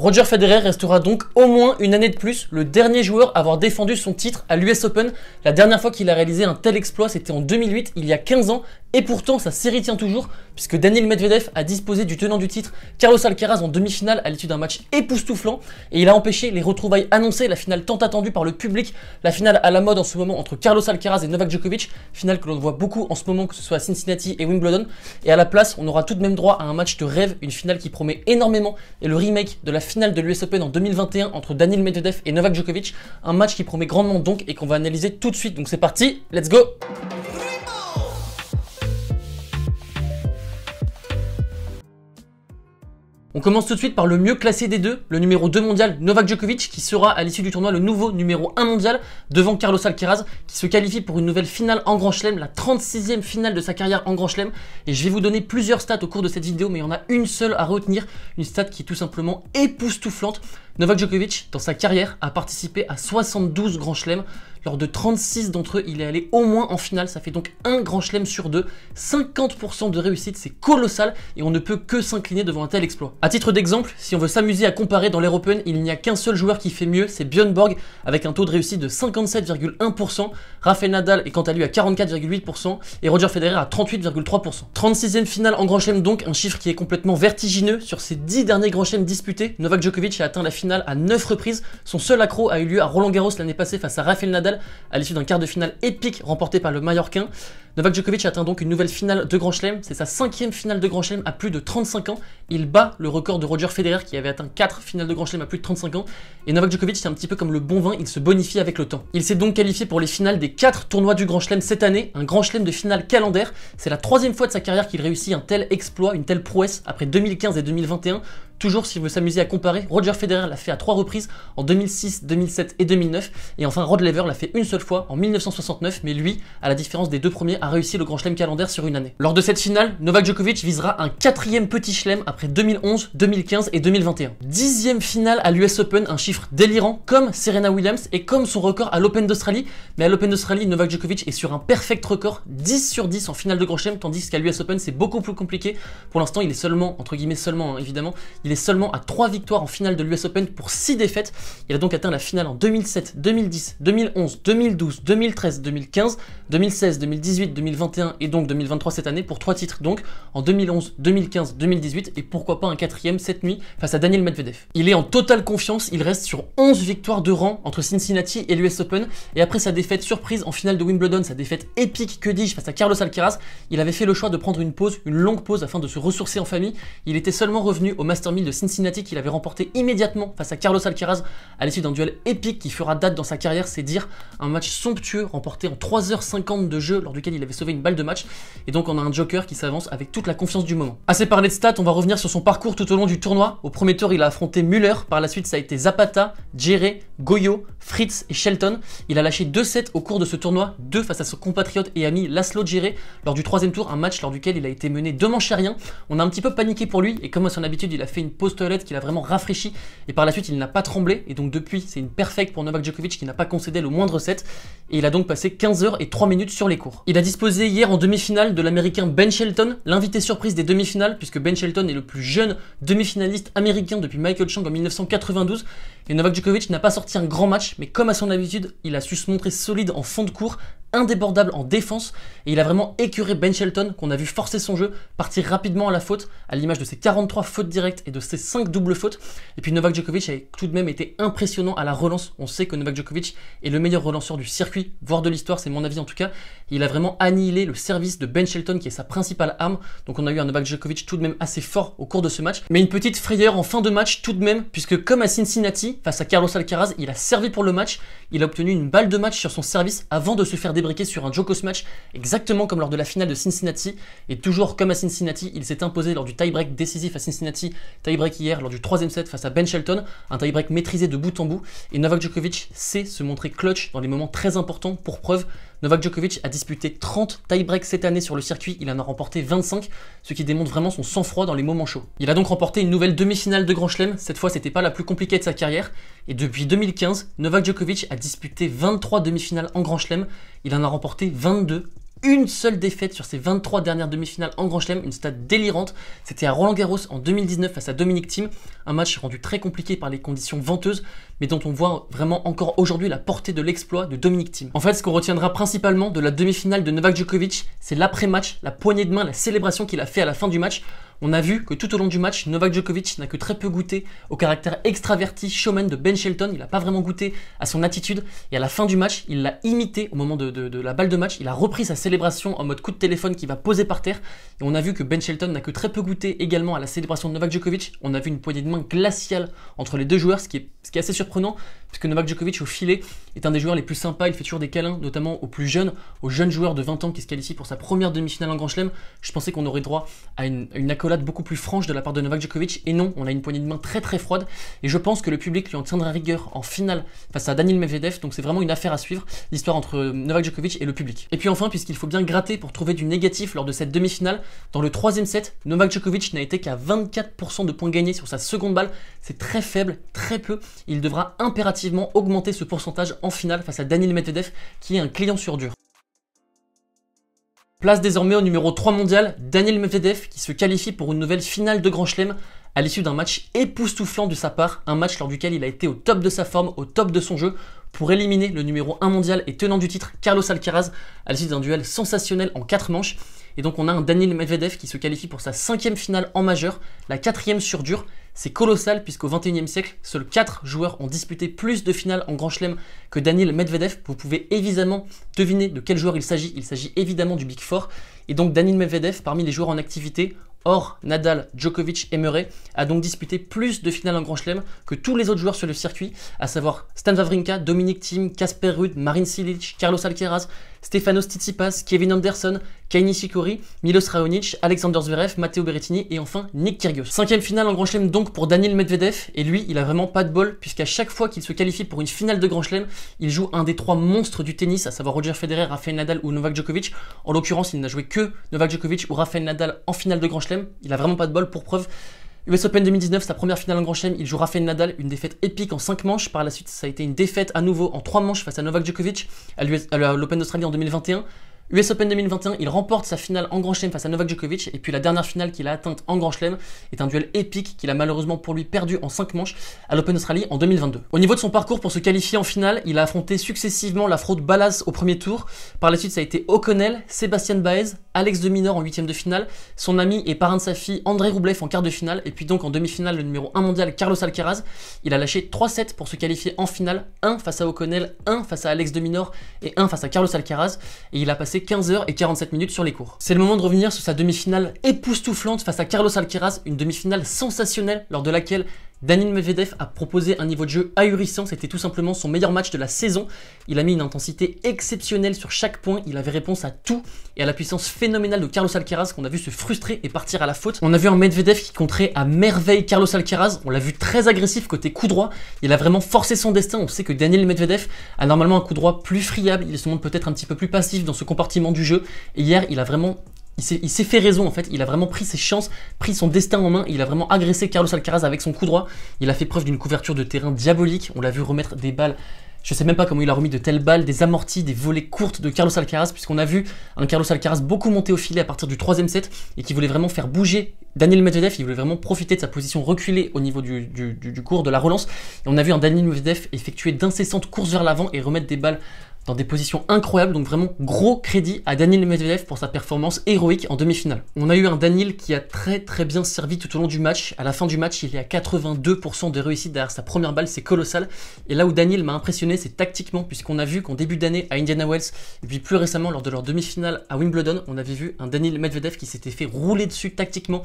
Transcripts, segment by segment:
Roger Federer restera donc au moins une année de plus le dernier joueur à avoir défendu son titre à l'US Open. La dernière fois qu'il a réalisé un tel exploit, c'était en 2008, il y a 15 ans, et pourtant sa série tient toujours, puisque Daniel Medvedev a disposé du tenant du titre Carlos Alcaraz en demi-finale à l'issue d'un match époustouflant, et il a empêché les retrouvailles annoncées, la finale tant attendue par le public, la finale à la mode en ce moment entre Carlos Alcaraz et Novak Djokovic, finale que l'on voit beaucoup en ce moment, que ce soit à Cincinnati et Wimbledon, et à la place, on aura tout de même droit à un match de rêve, une finale qui promet énormément, et le remake de la finale de l'US Open en 2021 entre Daniel Medvedev et Novak Djokovic, un match qui promet grandement donc et qu'on va analyser tout de suite. Donc c'est parti, let's go! On commence tout de suite par le mieux classé des deux, le numéro 2 mondial Novak Djokovic, qui sera à l'issue du tournoi le nouveau numéro 1 mondial devant Carlos Alcaraz, qui se qualifie pour une nouvelle finale en Grand Chelem, la 36e finale de sa carrière en Grand Chelem. Et je vais vous donner plusieurs stats au cours de cette vidéo, mais il y en a une seule à retenir, une stat qui est tout simplement époustouflante. Novak Djokovic, dans sa carrière, a participé à 72 grands chelems. Lors de 36 d'entre eux, il est allé au moins en finale. Ça fait donc un grand chelem sur deux. 50% de réussite, c'est colossal et on ne peut que s'incliner devant un tel exploit. À titre d'exemple, si on veut s'amuser à comparer dans l'Air Open, il n'y a qu'un seul joueur qui fait mieux, c'est Björn Borg avec un taux de réussite de 57,1%. Rafael Nadal est quant à lui à 44,8% et Roger Federer à 38,3%. 36e finale en grand chelem donc, un chiffre qui est complètement vertigineux. Sur ces 10 derniers grands chelems disputés, Novak Djokovic a atteint la finale à neuf reprises. Son seul accro a eu lieu à Roland Garros l'année passée face à Rafael Nadal à l'issue d'un quart de finale épique remporté par le Mallorquin. Novak Djokovic atteint donc une nouvelle finale de Grand Chelem. C'est sa cinquième finale de Grand Chelem à plus de 35 ans. Il bat le record de Roger Federer qui avait atteint 4 finales de Grand Chelem à plus de 35 ans. Et Novak Djokovic, c'est un petit peu comme le bon vin, il se bonifie avec le temps. Il s'est donc qualifié pour les finales des 4 tournois du Grand Chelem cette année, un Grand Chelem de finale calendaire. C'est la troisième fois de sa carrière qu'il réussit un tel exploit, une telle prouesse après 2015 et 2021. Toujours, si vous s'amusez s'amuser à comparer, Roger Federer l'a fait à trois reprises en 2006, 2007 et 2009. Et enfin, Rod Lever l'a fait une seule fois en 1969, mais lui, à la différence des deux premiers, a réussi le Grand Chelem calendaire sur une année. Lors de cette finale, Novak Djokovic visera un quatrième petit chelem après 2011, 2015 et 2021. Dixième finale à l'US Open, un chiffre délirant, comme Serena Williams et comme son record à l'Open d'Australie. Mais à l'Open d'Australie, Novak Djokovic est sur un perfect record, 10 sur 10 en finale de Grand Chelem, tandis qu'à l'US Open, c'est beaucoup plus compliqué. Pour l'instant, il est seulement, entre guillemets seulement, hein, évidemment, il est seulement à 3 victoires en finale de l'US Open pour six défaites. Il a donc atteint la finale en 2007, 2010, 2011, 2012, 2013, 2015, 2016, 2018, 2021 et donc 2023 cette année pour trois titres donc en 2011, 2015, 2018 et pourquoi pas un quatrième cette nuit face à Daniel Medvedev. Il est en totale confiance, il reste sur 11 victoires de rang entre Cincinnati et l'US Open et après sa défaite surprise en finale de Wimbledon, sa défaite épique que dis-je face à Carlos Alcaraz, il avait fait le choix de prendre une pause, une longue pause afin de se ressourcer en famille. Il était seulement revenu au Master de Cincinnati qu'il avait remporté immédiatement face à Carlos Alcaraz à l'issue d'un duel épique qui fera date dans sa carrière, c'est dire un match somptueux remporté en 3h50 de jeu lors duquel il avait sauvé une balle de match et donc on a un joker qui s'avance avec toute la confiance du moment. Assez parlé de stats, on va revenir sur son parcours tout au long du tournoi. Au premier tour, il a affronté Muller, par la suite ça a été Zapata, Jere, Goyo, Fritz et Shelton. Il a lâché deux sets au cours de ce tournoi, 2 face à son compatriote et ami Laszlo Jere lors du troisième tour, un match lors duquel il a été mené deux manches à rien. On a un petit peu paniqué pour lui et comme à son habitude, il a fait une une pause toilette qui l'a vraiment rafraîchi. Et par la suite, il n'a pas tremblé. Et donc, depuis, c'est une perfecte pour Novak Djokovic qui n'a pas concédé le moindre set. Et il a donc passé 15 heures et 3 minutes sur les cours. Il a disposé hier en demi-finale de l'américain Ben Shelton, l'invité surprise des demi-finales, puisque Ben Shelton est le plus jeune demi-finaliste américain depuis Michael Chang en 1992. Et Novak Djokovic n'a pas sorti un grand match, mais comme à son habitude, il a su se montrer solide en fond de cours indébordable en défense et il a vraiment écuré Ben Shelton qu'on a vu forcer son jeu, partir rapidement à la faute, à l'image de ses 43 fautes directes et de ses 5 doubles fautes. Et puis Novak Djokovic a tout de même été impressionnant à la relance. On sait que Novak Djokovic est le meilleur relanceur du circuit, voire de l'histoire, c'est mon avis en tout cas. Il a vraiment annihilé le service de Ben Shelton qui est sa principale arme. Donc on a eu un Novak Djokovic tout de même assez fort au cours de ce match. Mais une petite frayeur en fin de match tout de même, puisque comme à Cincinnati, face à Carlos Alcaraz, il a servi pour le match, il a obtenu une balle de match sur son service avant de se faire sur un Jokos match, exactement comme lors de la finale de Cincinnati. Et toujours comme à Cincinnati, il s'est imposé lors du tie-break décisif à Cincinnati, tie-break hier lors du troisième set face à Ben Shelton, un tie-break maîtrisé de bout en bout. Et Novak Djokovic sait se montrer clutch dans les moments très importants pour preuve Novak Djokovic a disputé 30 tie-breaks cette année sur le circuit, il en a remporté 25, ce qui démontre vraiment son sang-froid dans les moments chauds. Il a donc remporté une nouvelle demi-finale de Grand Chelem, cette fois c'était pas la plus compliquée de sa carrière, et depuis 2015, Novak Djokovic a disputé 23 demi-finales en Grand Chelem, il en a remporté 22, une seule défaite sur ses 23 dernières demi-finales en Grand Chelem, une stade délirante. C'était à Roland Garros en 2019 face à Dominique Thiem, un match rendu très compliqué par les conditions venteuses, mais dont on voit vraiment encore aujourd'hui la portée de l'exploit de Dominic Thiem. En fait, ce qu'on retiendra principalement de la demi-finale de Novak Djokovic, c'est l'après-match, la poignée de main, la célébration qu'il a fait à la fin du match on a vu que tout au long du match, Novak Djokovic n'a que très peu goûté au caractère extraverti showman de Ben Shelton. Il n'a pas vraiment goûté à son attitude. Et à la fin du match, il l'a imité au moment de, la balle de match. Il a repris sa célébration en mode coup de téléphone qui va poser par terre. Et on a vu que Ben Shelton n'a que très peu goûté également à la célébration de Novak Djokovic. On a vu une poignée de main glaciale entre les deux joueurs, ce qui est, ce qui est assez surprenant parce puisque Novak Djokovic au filet est un des joueurs les plus sympas, il fait toujours des câlins, notamment aux plus jeunes, aux jeunes joueurs de 20 ans qui se qualifient pour sa première demi-finale en Grand Chelem. Je pensais qu'on aurait droit à une, accolade beaucoup plus franche de la part de Novak Djokovic, et non, on a une poignée de main très très froide, et je pense que le public lui en tiendra rigueur en finale face à Daniel Medvedev, donc c'est vraiment une affaire à suivre, l'histoire entre Novak Djokovic et le public. Et puis enfin, puisqu'il faut bien gratter pour trouver du négatif lors de cette demi-finale, dans le troisième set, Novak Djokovic n'a été qu'à 24% de points gagnés sur sa seconde balle, c'est très faible, très peu, il devra impérativement augmenter ce pourcentage en finale face à Daniel Medvedev, qui est un client sur dur. Place désormais au numéro 3 mondial, Daniel Medvedev, qui se qualifie pour une nouvelle finale de Grand Chelem à l'issue d'un match époustouflant de sa part, un match lors duquel il a été au top de sa forme, au top de son jeu, pour éliminer le numéro 1 mondial et tenant du titre Carlos Alcaraz à l'issue d'un duel sensationnel en 4 manches. Et donc on a un Daniel Medvedev qui se qualifie pour sa cinquième finale en majeur, la quatrième sur dur. C'est colossal puisqu'au XXIe siècle, seuls 4 joueurs ont disputé plus de finales en Grand Chelem que Daniel Medvedev. Vous pouvez évidemment deviner de quel joueur il s'agit. Il s'agit évidemment du Big Four. Et donc Daniel Medvedev, parmi les joueurs en activité, hors Nadal, Djokovic et Murray a donc disputé plus de finales en Grand Chelem que tous les autres joueurs sur le circuit, à savoir Stan Wawrinka, Dominic Thiem, Kasper Ruud, Marin Silic, Carlos Alcaraz, Stefano Tsitsipas, Kevin Anderson, Kaini Shikori, Milos Raonic, Alexander Zverev, Matteo Berrettini et enfin Nick Kyrgios. Cinquième finale en Grand Chelem donc pour Daniel Medvedev et lui il a vraiment pas de bol puisqu'à chaque fois qu'il se qualifie pour une finale de Grand Chelem, il joue un des trois monstres du tennis, à savoir Roger Federer, Rafael Nadal ou Novak Djokovic. En l'occurrence il n'a joué que Novak Djokovic ou Rafael Nadal en finale de Grand Chelem. Il a vraiment pas de bol pour preuve US Open 2019, sa première finale en Grand Chelem, il joue Rafael Nadal, une défaite épique en 5 manches. Par la suite, ça a été une défaite à nouveau en 3 manches face à Novak Djokovic à l'Open d'Australie en 2021. US Open 2021, il remporte sa finale en Grand Chelem face à Novak Djokovic et puis la dernière finale qu'il a atteinte en Grand Chelem est un duel épique qu'il a malheureusement pour lui perdu en 5 manches à l'Open Australie en 2022. Au niveau de son parcours pour se qualifier en finale, il a affronté successivement la fraude Ballas au premier tour, par la suite ça a été O'Connell, Sébastien Baez, Alex de Minor en huitième de finale, son ami et parrain de sa fille André Roublev en quart de finale et puis donc en demi-finale le numéro 1 mondial Carlos Alcaraz, il a lâché 3 sets pour se qualifier en finale, 1 face à O'Connell, 1 face à Alex de Minor et 1 face à Carlos Alcaraz et il a passé 15h47 sur les cours. C'est le moment de revenir sur sa demi-finale époustouflante face à Carlos Alcaraz, une demi-finale sensationnelle lors de laquelle Danil Medvedev a proposé un niveau de jeu ahurissant, c'était tout simplement son meilleur match de la saison. Il a mis une intensité exceptionnelle sur chaque point, il avait réponse à tout et à la puissance phénoménale de Carlos Alcaraz qu'on a vu se frustrer et partir à la faute. On a vu un Medvedev qui contrait à merveille Carlos Alcaraz, on l'a vu très agressif côté coup droit, il a vraiment forcé son destin, on sait que Daniel Medvedev a normalement un coup droit plus friable, il se montre peut-être un petit peu plus passif dans ce compartiment du jeu et hier il a vraiment il s'est fait raison en fait, il a vraiment pris ses chances, pris son destin en main, il a vraiment agressé Carlos Alcaraz avec son coup droit, il a fait preuve d'une couverture de terrain diabolique, on l'a vu remettre des balles, je sais même pas comment il a remis de telles balles, des amortis, des volées courtes de Carlos Alcaraz, puisqu'on a vu un Carlos Alcaraz beaucoup monter au filet à partir du troisième set et qui voulait vraiment faire bouger Daniel Medvedev, il voulait vraiment profiter de sa position reculée au niveau du, du cours, de la relance, et on a vu un Daniel Medvedev effectuer d'incessantes courses vers l'avant et remettre des balles dans des positions incroyables, donc vraiment gros crédit à Daniel Medvedev pour sa performance héroïque en demi-finale. On a eu un Daniel qui a très très bien servi tout au long du match. À la fin du match, il est à 82% de réussite derrière sa première balle, c'est colossal. Et là où Daniel m'a impressionné, c'est tactiquement, puisqu'on a vu qu'en début d'année à Indiana Wells, et puis plus récemment lors de leur demi-finale à Wimbledon, on avait vu un Daniel Medvedev qui s'était fait rouler dessus tactiquement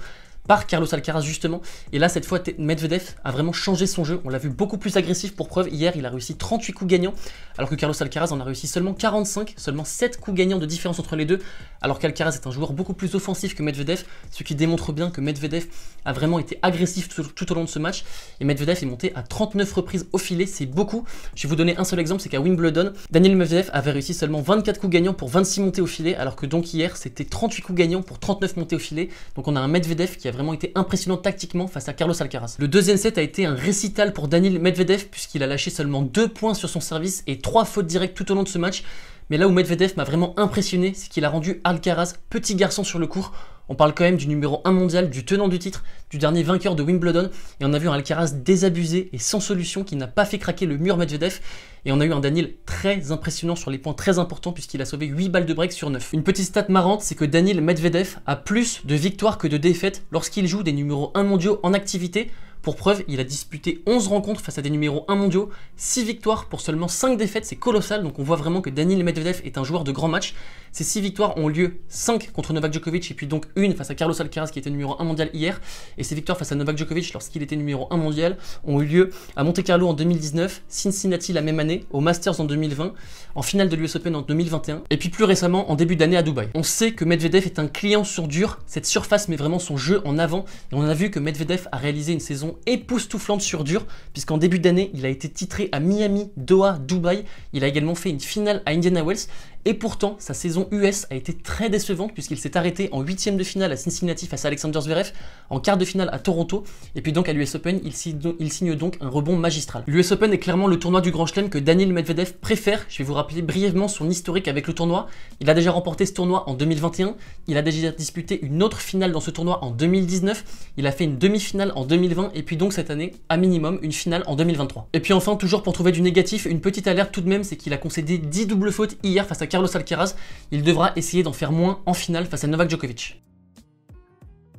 par Carlos Alcaraz justement. Et là, cette fois, Medvedev a vraiment changé son jeu. On l'a vu beaucoup plus agressif pour preuve. Hier, il a réussi 38 coups gagnants, alors que Carlos Alcaraz en a réussi seulement 45, seulement 7 coups gagnants de différence entre les deux, alors qu'Alcaraz est un joueur beaucoup plus offensif que Medvedev, ce qui démontre bien que Medvedev a vraiment été agressif tout, au long de ce match. Et Medvedev est monté à 39 reprises au filet, c'est beaucoup. Je vais vous donner un seul exemple, c'est qu'à Wimbledon, Daniel Medvedev avait réussi seulement 24 coups gagnants pour 26 montées au filet, alors que donc hier, c'était 38 coups gagnants pour 39 montées au filet. Donc on a un Medvedev qui a vraiment été impressionnant tactiquement face à Carlos Alcaraz. Le deuxième set a été un récital pour Daniel Medvedev puisqu'il a lâché seulement 2 points sur son service et 3 fautes directes tout au long de ce match. Mais là où Medvedev m'a vraiment impressionné, c'est qu'il a rendu Alcaraz petit garçon sur le court. On parle quand même du numéro 1 mondial, du tenant du titre, du dernier vainqueur de Wimbledon. Et on a vu un Alcaraz désabusé et sans solution qui n'a pas fait craquer le mur Medvedev. Et on a eu un Daniel très impressionnant sur les points très importants puisqu'il a sauvé 8 balles de break sur 9. Une petite stat marrante, c'est que Daniel Medvedev a plus de victoires que de défaites lorsqu'il joue des numéros 1 mondiaux en activité pour preuve, il a disputé 11 rencontres face à des numéros 1 mondiaux, 6 victoires pour seulement 5 défaites, c'est colossal, donc on voit vraiment que Daniel Medvedev est un joueur de grand match. Ces 6 victoires ont lieu 5 contre Novak Djokovic et puis donc une face à Carlos Alcaraz qui était numéro 1 mondial hier, et ces victoires face à Novak Djokovic lorsqu'il était numéro 1 mondial ont eu lieu à Monte Carlo en 2019, Cincinnati la même année, au Masters en 2020, en finale de l'US Open en 2021, et puis plus récemment en début d'année à Dubaï. On sait que Medvedev est un client sur dur, cette surface met vraiment son jeu en avant, et on a vu que Medvedev a réalisé une saison époustouflante sur dur, puisqu'en début d'année, il a été titré à Miami, Doha, Dubaï. Il a également fait une finale à Indiana Wells et pourtant, sa saison US a été très décevante puisqu'il s'est arrêté en huitième de finale à Cincinnati face à Alexander Zverev, en quart de finale à Toronto, et puis donc à l'US Open, il signe donc un rebond magistral. L'US Open est clairement le tournoi du Grand Chelem que Daniel Medvedev préfère. Je vais vous rappeler brièvement son historique avec le tournoi. Il a déjà remporté ce tournoi en 2021, il a déjà disputé une autre finale dans ce tournoi en 2019, il a fait une demi-finale en 2020, et puis donc cette année, à minimum, une finale en 2023. Et puis enfin, toujours pour trouver du négatif, une petite alerte tout de même, c'est qu'il a concédé 10 doubles fautes hier face à Carlos Alcaraz, il devra essayer d'en faire moins en finale face à Novak Djokovic.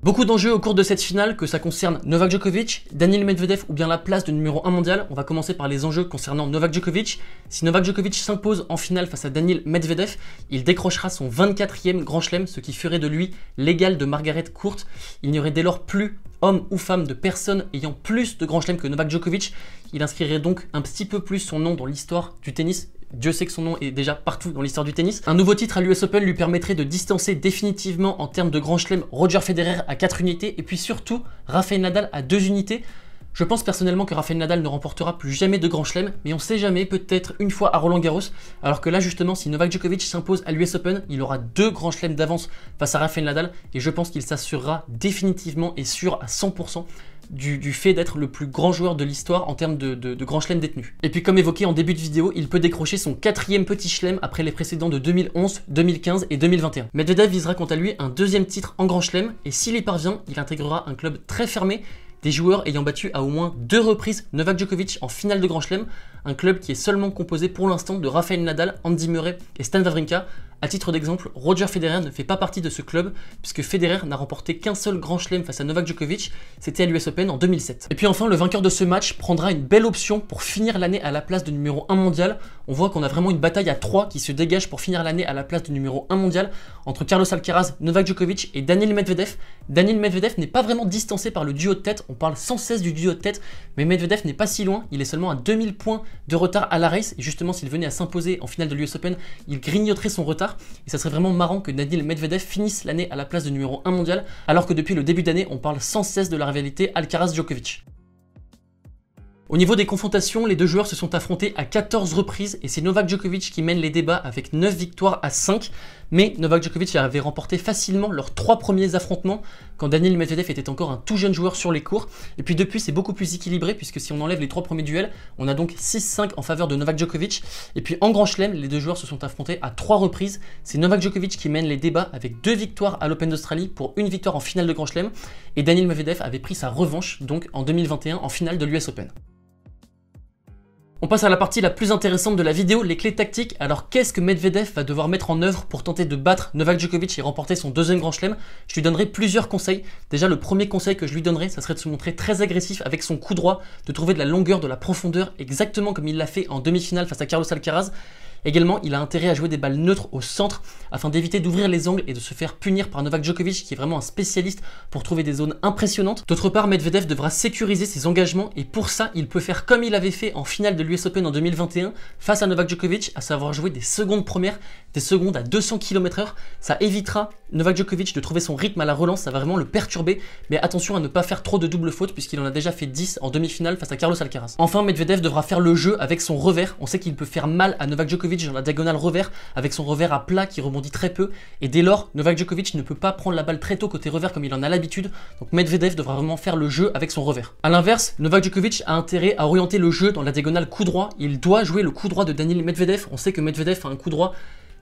Beaucoup d'enjeux au cours de cette finale, que ça concerne Novak Djokovic, Daniel Medvedev ou bien la place de numéro 1 mondial. On va commencer par les enjeux concernant Novak Djokovic. Si Novak Djokovic s'impose en finale face à Daniel Medvedev, il décrochera son 24e Grand Chelem, ce qui ferait de lui l'égal de Margaret Court. Il n'y aurait dès lors plus homme ou femme de personne ayant plus de Grand Chelem que Novak Djokovic. Il inscrirait donc un petit peu plus son nom dans l'histoire du tennis Dieu sait que son nom est déjà partout dans l'histoire du tennis. Un nouveau titre à l'US Open lui permettrait de distancer définitivement en termes de grand chelem Roger Federer à 4 unités et puis surtout Rafael Nadal à 2 unités. Je pense personnellement que Rafael Nadal ne remportera plus jamais de grand chelem, mais on sait jamais, peut-être une fois à Roland Garros, alors que là justement, si Novak Djokovic s'impose à l'US Open, il aura deux grands chelems d'avance face à Rafael Nadal, et je pense qu'il s'assurera définitivement et sûr à 100% du, fait d'être le plus grand joueur de l'histoire en termes de, grand chelem détenu. Et puis comme évoqué en début de vidéo, il peut décrocher son quatrième petit chelem après les précédents de 2011, 2015 et 2021. Medvedev visera quant à lui un deuxième titre en grand chelem et s'il y parvient, il intégrera un club très fermé des joueurs ayant battu à au moins deux reprises Novak Djokovic en finale de Grand Chelem, un club qui est seulement composé pour l'instant de Rafael Nadal, Andy Murray et Stan Wawrinka, à titre d'exemple, Roger Federer ne fait pas partie de ce club puisque Federer n'a remporté qu'un seul grand chelem face à Novak Djokovic, c'était à l'US Open en 2007. Et puis enfin, le vainqueur de ce match prendra une belle option pour finir l'année à la place de numéro 1 mondial. On voit qu'on a vraiment une bataille à 3 qui se dégage pour finir l'année à la place de numéro 1 mondial entre Carlos Alcaraz, Novak Djokovic et Daniel Medvedev. Daniel Medvedev n'est pas vraiment distancé par le duo de tête, on parle sans cesse du duo de tête, mais Medvedev n'est pas si loin, il est seulement à 2000 points de retard à la race et justement s'il venait à s'imposer en finale de l'US Open, il grignoterait son retard. Et ça serait vraiment marrant que Nadil Medvedev finisse l'année à la place de numéro 1 mondial, alors que depuis le début d'année, on parle sans cesse de la rivalité Alcaraz-Djokovic. Au niveau des confrontations, les deux joueurs se sont affrontés à 14 reprises et c'est Novak Djokovic qui mène les débats avec 9 victoires à 5. Mais Novak Djokovic avait remporté facilement leurs trois premiers affrontements quand Daniel Medvedev était encore un tout jeune joueur sur les cours. Et puis depuis, c'est beaucoup plus équilibré puisque si on enlève les 3 premiers duels, on a donc 6-5 en faveur de Novak Djokovic. Et puis en Grand Chelem, les deux joueurs se sont affrontés à trois reprises. C'est Novak Djokovic qui mène les débats avec deux victoires à l'Open d'Australie pour une victoire en finale de Grand Chelem. Et Daniel Medvedev avait pris sa revanche donc en 2021 en finale de l'US Open. On passe à la partie la plus intéressante de la vidéo, les clés tactiques. Alors qu'est-ce que Medvedev va devoir mettre en œuvre pour tenter de battre Novak Djokovic et remporter son deuxième grand chelem Je lui donnerai plusieurs conseils. Déjà le premier conseil que je lui donnerai, ça serait de se montrer très agressif avec son coup droit, de trouver de la longueur, de la profondeur, exactement comme il l'a fait en demi-finale face à Carlos Alcaraz. Également, il a intérêt à jouer des balles neutres au centre afin d'éviter d'ouvrir les angles et de se faire punir par Novak Djokovic qui est vraiment un spécialiste pour trouver des zones impressionnantes. D'autre part, Medvedev devra sécuriser ses engagements et pour ça, il peut faire comme il avait fait en finale de l'US Open en 2021 face à Novak Djokovic, à savoir jouer des secondes premières, des secondes à 200 km/h. Ça évitera Novak Djokovic de trouver son rythme à la relance, ça va vraiment le perturber, mais attention à ne pas faire trop de doubles fautes puisqu'il en a déjà fait 10 en demi-finale face à Carlos Alcaraz. Enfin, Medvedev devra faire le jeu avec son revers. On sait qu'il peut faire mal à Novak Djokovic dans la diagonale revers avec son revers à plat qui remonte très peu. Et dès lors, Novak Djokovic ne peut pas prendre la balle très tôt côté revers comme il en a l'habitude. Donc Medvedev devra vraiment faire le jeu avec son revers. A l'inverse, Novak Djokovic a intérêt à orienter le jeu dans la diagonale coup droit. Il doit jouer le coup droit de Daniel Medvedev. On sait que Medvedev a un coup droit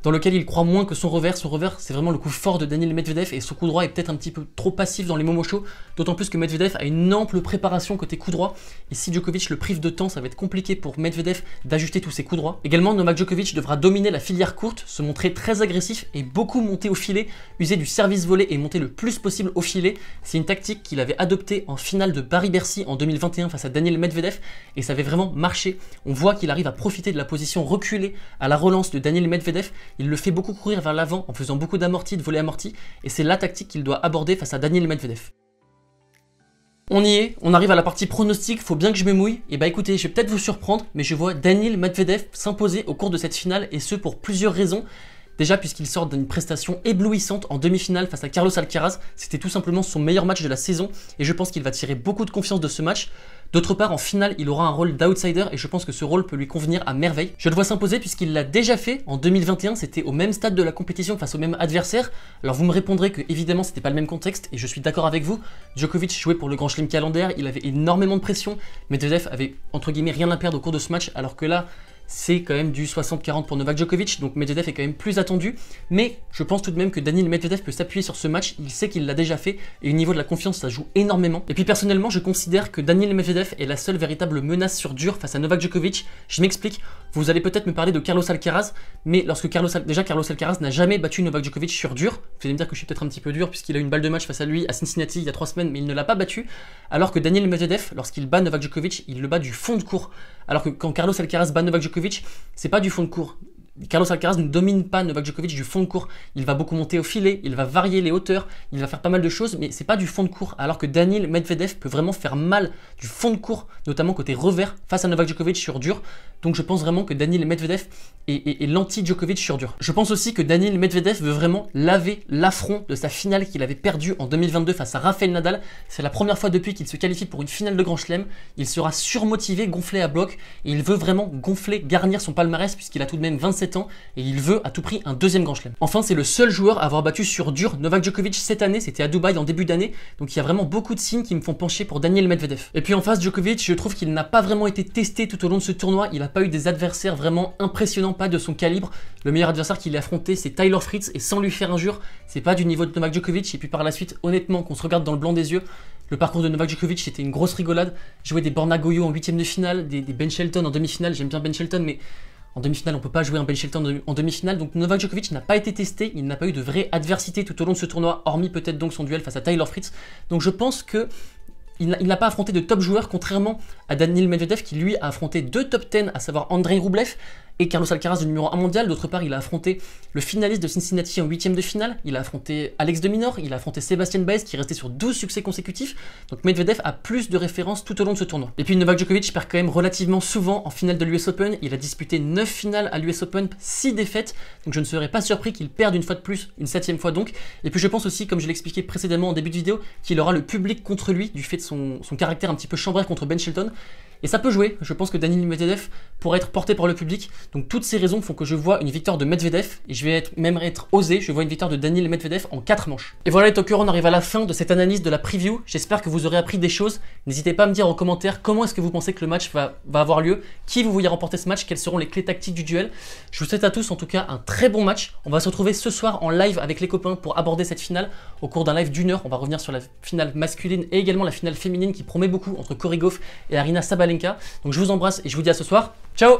dans lequel il croit moins que son revers. Son revers, c'est vraiment le coup fort de Daniel Medvedev et son coup droit est peut-être un petit peu trop passif dans les moments chauds, d'autant plus que Medvedev a une ample préparation côté coup droit. Et si Djokovic le prive de temps, ça va être compliqué pour Medvedev d'ajuster tous ses coups droits. Également, Novak Djokovic devra dominer la filière courte, se montrer très agressif et beaucoup monter au filet, user du service volé et monter le plus possible au filet. C'est une tactique qu'il avait adoptée en finale de Paris-Bercy en 2021 face à Daniel Medvedev et ça avait vraiment marché. On voit qu'il arrive à profiter de la position reculée à la relance de Daniel Medvedev il le fait beaucoup courir vers l'avant en faisant beaucoup d'amortis, de volets amortis, et c'est la tactique qu'il doit aborder face à Daniel Medvedev. On y est, on arrive à la partie pronostic, faut bien que je me mouille. Et eh bah ben, écoutez, je vais peut-être vous surprendre, mais je vois Daniel Medvedev s'imposer au cours de cette finale, et ce pour plusieurs raisons. Déjà puisqu'il sort d'une prestation éblouissante en demi-finale face à Carlos Alcaraz, c'était tout simplement son meilleur match de la saison et je pense qu'il va tirer beaucoup de confiance de ce match. D'autre part, en finale, il aura un rôle d'outsider et je pense que ce rôle peut lui convenir à merveille. Je le vois s'imposer puisqu'il l'a déjà fait en 2021, c'était au même stade de la compétition face au même adversaire. Alors vous me répondrez que évidemment c'était pas le même contexte et je suis d'accord avec vous. Djokovic jouait pour le Grand Chelem calendaire, il avait énormément de pression, Medvedev avait entre guillemets rien à perdre au cours de ce match alors que là, c'est quand même du 60-40 pour Novak Djokovic, donc Medvedev est quand même plus attendu, mais je pense tout de même que Daniel Medvedev peut s'appuyer sur ce match, il sait qu'il l'a déjà fait, et au niveau de la confiance, ça joue énormément. Et puis personnellement, je considère que Daniel Medvedev est la seule véritable menace sur dur face à Novak Djokovic, je m'explique, vous allez peut-être me parler de Carlos Alcaraz, mais lorsque Carlos déjà Carlos Alcaraz n'a jamais battu Novak Djokovic sur dur. Vous allez me dire que je suis peut-être un petit peu dur puisqu'il a eu une balle de match face à lui à Cincinnati il y a trois semaines, mais il ne l'a pas battu. Alors que Daniel Medvedev, lorsqu'il bat Novak Djokovic, il le bat du fond de cours. Alors que quand Carlos Alcaraz bat Novak Djokovic, c'est pas du fond de cours. Carlos Alcaraz ne domine pas Novak Djokovic du fond de cours. Il va beaucoup monter au filet, il va varier les hauteurs, il va faire pas mal de choses, mais c'est pas du fond de cours. Alors que Daniel Medvedev peut vraiment faire mal du fond de cours, notamment côté revers face à Novak Djokovic sur dur. Donc je pense vraiment que Daniel Medvedev est, l'anti Djokovic sur dur. Je pense aussi que Daniel Medvedev veut vraiment laver l'affront de sa finale qu'il avait perdue en 2022 face à Rafael Nadal. C'est la première fois depuis qu'il se qualifie pour une finale de Grand Chelem. Il sera surmotivé, gonflé à bloc, et il veut vraiment gonfler, garnir son palmarès puisqu'il a tout de même 27 et il veut à tout prix un deuxième Grand Chelem. Enfin, c'est le seul joueur à avoir battu sur dur Novak Djokovic cette année, c'était à Dubaï en début d'année, donc il y a vraiment beaucoup de signes qui me font pencher pour Daniel Medvedev. Et puis en face, Djokovic, je trouve qu'il n'a pas vraiment été testé tout au long de ce tournoi, il n'a pas eu des adversaires vraiment impressionnants, pas de son calibre. Le meilleur adversaire qu'il a affronté, c'est Tyler Fritz, et sans lui faire injure, c'est pas du niveau de Novak Djokovic, et puis par la suite, honnêtement, qu'on se regarde dans le blanc des yeux, le parcours de Novak Djokovic, c'était une grosse rigolade. Jouer des Borna Goyo en huitième de finale, des, des Ben Shelton en demi-finale, j'aime bien Ben Shelton, mais en demi-finale, on ne peut pas jouer un bell en demi-finale, donc Novak Djokovic n'a pas été testé, il n'a pas eu de vraie adversité tout au long de ce tournoi, hormis peut-être donc son duel face à Tyler Fritz. Donc je pense que il n'a pas affronté de top joueurs, contrairement à Daniel Medvedev qui lui a affronté deux top 10, à savoir Andrei Rublev, et Carlos Alcaraz, le numéro 1 mondial. D'autre part, il a affronté le finaliste de Cincinnati en huitième de finale. Il a affronté Alex de Minor, il a affronté Sébastien Baez qui restait sur 12 succès consécutifs. Donc Medvedev a plus de références tout au long de ce tournoi. Et puis Novak Djokovic perd quand même relativement souvent en finale de l'US Open. Il a disputé 9 finales à l'US Open, 6 défaites. Donc je ne serais pas surpris qu'il perde une fois de plus, une septième fois donc. Et puis je pense aussi, comme je l'expliquais précédemment en début de vidéo, qu'il aura le public contre lui du fait de son, caractère un petit peu chambré contre Ben Shelton. Et ça peut jouer. Je pense que Daniil Medvedev pourrait être porté par le public. Donc toutes ces raisons font que je vois une victoire de Medvedev. Et je vais même être osé. Je vois une victoire de Daniil Medvedev en 4 manches. Et voilà les Tokyo, on arrive à la fin de cette analyse de la preview. J'espère que vous aurez appris des choses. N'hésitez pas à me dire en commentaire comment est-ce que vous pensez que le match va, avoir lieu. Qui vous voyez remporter ce match Quelles seront les clés tactiques du duel Je vous souhaite à tous en tout cas un très bon match. On va se retrouver ce soir en live avec les copains pour aborder cette finale. Au cours d'un live d'une heure, on va revenir sur la finale masculine et également la finale féminine qui promet beaucoup entre Corey et Arina Sabalé donc je vous embrasse et je vous dis à ce soir. Ciao